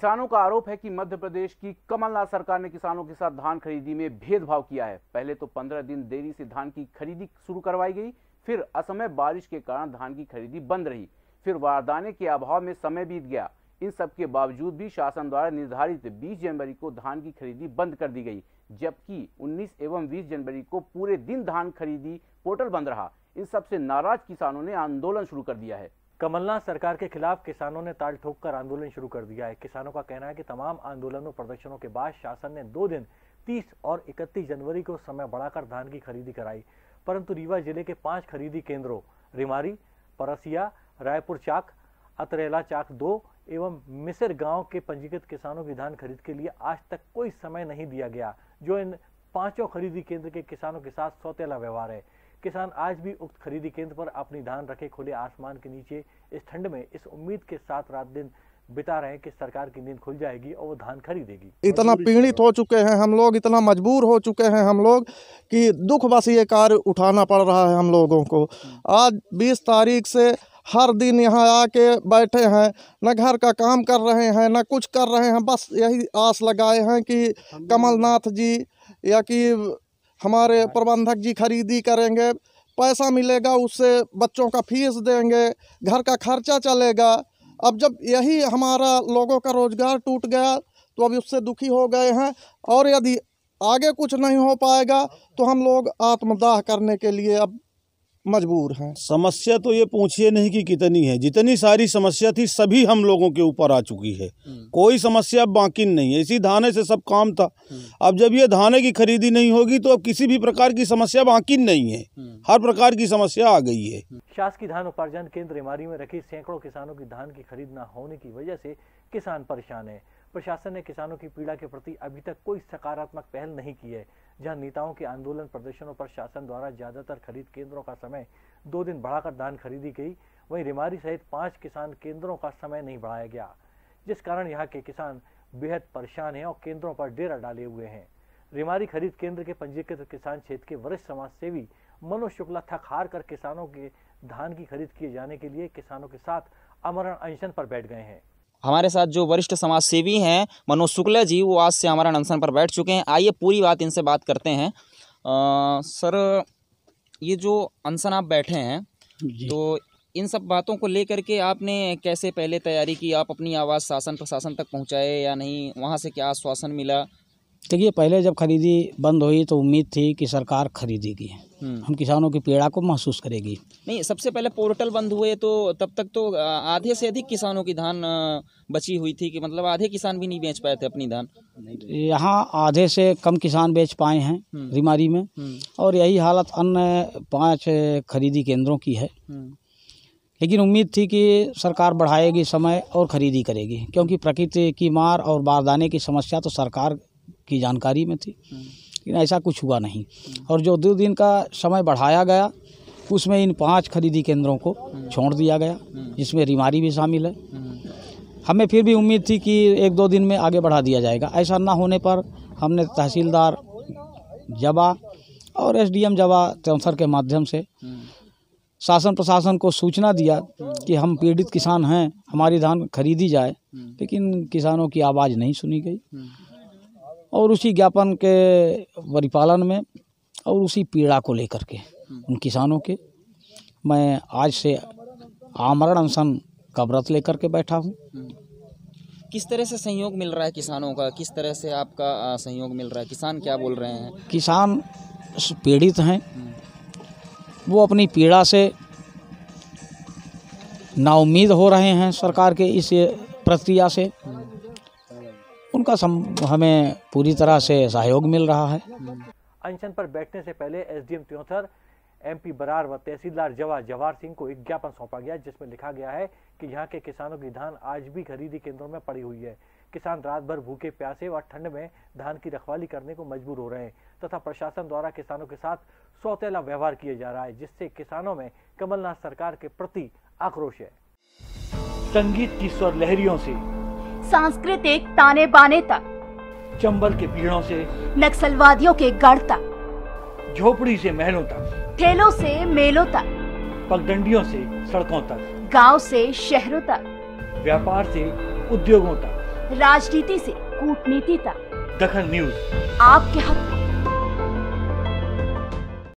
किसानों का आरोप है कि मध्य प्रदेश की कमलनाथ सरकार ने किसानों के साथ धान खरीदी में भेदभाव किया है पहले तो 15 दिन देरी से धान की खरीदी शुरू करवाई गई फिर असमय बारिश के कारण धान की खरीदी बंद रही फिर वारदाने के अभाव में समय बीत गया इन सब के बावजूद भी शासन द्वारा निर्धारित 20 जनवरी को धान की खरीदी बंद कर दी गई जबकि 19 एवं 20 जनवरी को पूरे दिन धान खरीदी पोर्टल बंद रहा इन सबसे नाराज किसानों ने आंदोलन शुरू कर दिया है कमलनाथ सरकार के खिलाफ किसानों ने ताल ठोक कर आंदोलन शुरू कर दिया है किसानों का कहना है कि तमाम आंदोलनों प्रदर्शनों के बाद शासन ने दो दिन 30 और 31 जनवरी को समय बढ़ाकर धान की खरीदी कराई परंतु रीवा जिले के पांच खरीदी केंद्रों रिमारी परसिया रायपुर चाक अतरेला चाक दो एवं मिसर गांव के पंजीकृत किसानों की धान खरीद के लिए आज तक कोई समय नहीं दिया गया जो इन पांचों खरीदी केंद्र के किसानों के साथ सौतेला व्यवहार है किसान आज भी उक्त खरीदी केंद्र पर अपनी धान रखे खुले आसमान के नीचे इस ठंड में इस उम्मीद के साथ रात दिन बिता रहे हैं कि सरकार की नींद खुल जाएगी और वो धान खरीदेगी इतना पीड़ित हो चुके हैं हम लोग इतना मजबूर हो चुके हैं हम लोग कि दुख बस ये कार्य उठाना पड़ रहा है हम लोगों को आज 20 तारीख से हर दिन यहाँ आके बैठे हैं न घर का काम कर रहे हैं न कुछ कर रहे हैं बस यही आस लगाए हैं कि कमलनाथ जी या कि हमारे हाँ। प्रबंधक जी खरीदी करेंगे पैसा मिलेगा उससे बच्चों का फीस देंगे घर का खर्चा चलेगा अब जब यही हमारा लोगों का रोज़गार टूट गया तो अभी उससे दुखी हो गए हैं और यदि आगे कुछ नहीं हो पाएगा तो हम लोग आत्मदाह करने के लिए अब मजबूर हैं समस्या तो ये पूछिए नहीं कि कितनी है जितनी सारी समस्या थी सभी हम लोगों के ऊपर आ चुकी है हम्म। कोई समस्या बाकी नहीं है इसी धाने से सब काम था हम्म। अब जब ये धाने की खरीदी नहीं होगी तो अब किसी भी प्रकार की समस्या बाकी नहीं है हम्म। हर प्रकार की समस्या आ गई है शासकीय धान उपार्जन केंद्र इमारी में रखी सैकड़ों किसानों की धान की खरीद न होने की वजह से किसान परेशान है प्रशासन ने किसानों की पीड़ा के प्रति अभी तक कोई सकारात्मक पहल नहीं की है जहां नेताओं के आंदोलन प्रदर्शनों पर शासन द्वारा ज्यादातर खरीद केंद्रों का समय दो दिन बढ़ाकर धान खरीदी गई वहीं रिमारी सहित पांच किसान केंद्रों का समय नहीं बढ़ाया गया जिस कारण यहाँ के किसान बेहद परेशान है और केंद्रों पर डेरा डाले हुए हैं रिमारी खरीद केंद्र के पंजीकृत किसान क्षेत्र के वरिष्ठ समाज सेवी मनोज शुक्ला थक हार कर किसानों के धान की खरीद किए जाने के लिए किसानों के साथ अमरण अनशन पर बैठ गए हैं हमारे साथ जो वरिष्ठ समाजसेवी हैं मनोज शुक्ला जी वो आज से हमारा अनशन पर बैठ चुके हैं आइए पूरी बात इनसे बात करते हैं आ, सर ये जो अनशन आप बैठे हैं तो इन सब बातों को लेकर के आपने कैसे पहले तैयारी की आप अपनी आवाज़ शासन प्रशासन तक पहुंचाए या नहीं वहां से क्या आश्वासन मिला देखिए पहले जब खरीदी बंद हुई तो उम्मीद थी कि सरकार खरीदेगी हम्म। हम किसानों की पीड़ा को महसूस करेगी नहीं सबसे पहले पोर्टल बंद हुए तो तब तक तो आधे से अधिक किसानों की धान बची हुई थी कि मतलब आधे किसान भी नहीं बेच पाए थे अपनी धान यहाँ आधे से कम किसान बेच पाए हैं बीमारी हम्म। में हम्म। और यही हालत अन्य पाँच खरीदी केंद्रों की है लेकिन उम्मीद थी कि सरकार बढ़ाएगी समय और खरीदी करेगी क्योंकि प्रकृति की मार और बारदाने की समस्या तो सरकार की जानकारी में थी हम्म। लेकिन ऐसा कुछ हुआ नहीं और जो दो दिन का समय बढ़ाया गया उसमें इन पांच खरीदी केंद्रों को हम्म। छोड़ दिया गया हम्म। जिसमें रिमारी भी शामिल है हमें फिर भी उम्मीद थी कि एक दो दिन में आगे बढ़ा दिया जाएगा ऐसा ना होने पर हमने तहसीलदार जबा और एसडीएम जबा ट्रांसफर के माध्यम से शासन प्रशासन को सूचना दिया कि हम पीड़ित किसान हैं हमारी धान खरीदी जाए लेकिन किसानों की आवाज़ नहीं सुनी गई और उसी ज्ञापन के परिपालन में और उसी पीड़ा को लेकर के उन किसानों के मैं आज से आमरण अनशन का व्रत लेकर के बैठा हूँ किस तरह से सहयोग मिल रहा है किसानों का किस तरह से आपका सहयोग मिल रहा है किसान क्या बोल रहे हैं किसान पीड़ित हैं वो अपनी पीड़ा से नाउमीद हो रहे हैं सरकार के इस प्रक्रिया से का सम, हमें पूरी तरह से सहयोग मिल रहा है अनशन पर बैठने से पहले एसडीएम त्योथर एमपी बरार व तहसीलदार जवाहर जवाहर सिंह को एक ज्ञापन सौंपा गया जिसमें लिखा गया है कि यहाँ के किसानों की धान आज भी खरीदी केंद्रों में पड़ी हुई है किसान रात भर भूखे प्यासे व ठंड में धान की रखवाली करने को मजबूर हो रहे हैं तथा प्रशासन द्वारा किसानों के साथ सौतेला व्यवहार किया जा रहा है जिससे किसानों में कमलनाथ सरकार के प्रति आक्रोश है संगीत की स्वर लहरियों से सांस्कृतिक ताने बाने तक चंबल के पीड़ों से नक्सलवादियों के गढ़ तक झोपड़ी से महलों तक ठेलों से मेलों तक पगडंडियों से सड़कों तक गांव से शहरों तक व्यापार से उद्योगों तक राजनीति से कूटनीति तक दखन न्यूज आपके हक